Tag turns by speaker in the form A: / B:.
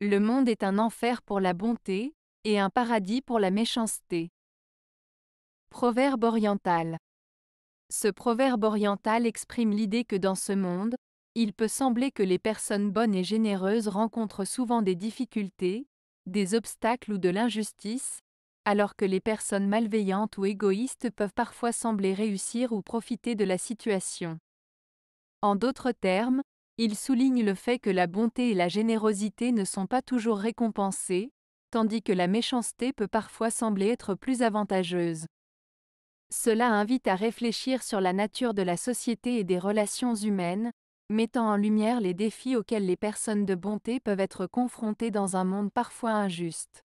A: Le monde est un enfer pour la bonté, et un paradis pour la méchanceté. Proverbe oriental. Ce proverbe oriental exprime l'idée que dans ce monde, il peut sembler que les personnes bonnes et généreuses rencontrent souvent des difficultés, des obstacles ou de l'injustice, alors que les personnes malveillantes ou égoïstes peuvent parfois sembler réussir ou profiter de la situation. En d'autres termes, il souligne le fait que la bonté et la générosité ne sont pas toujours récompensées, tandis que la méchanceté peut parfois sembler être plus avantageuse. Cela invite à réfléchir sur la nature de la société et des relations humaines, mettant en lumière les défis auxquels les personnes de bonté peuvent être confrontées dans un monde parfois injuste.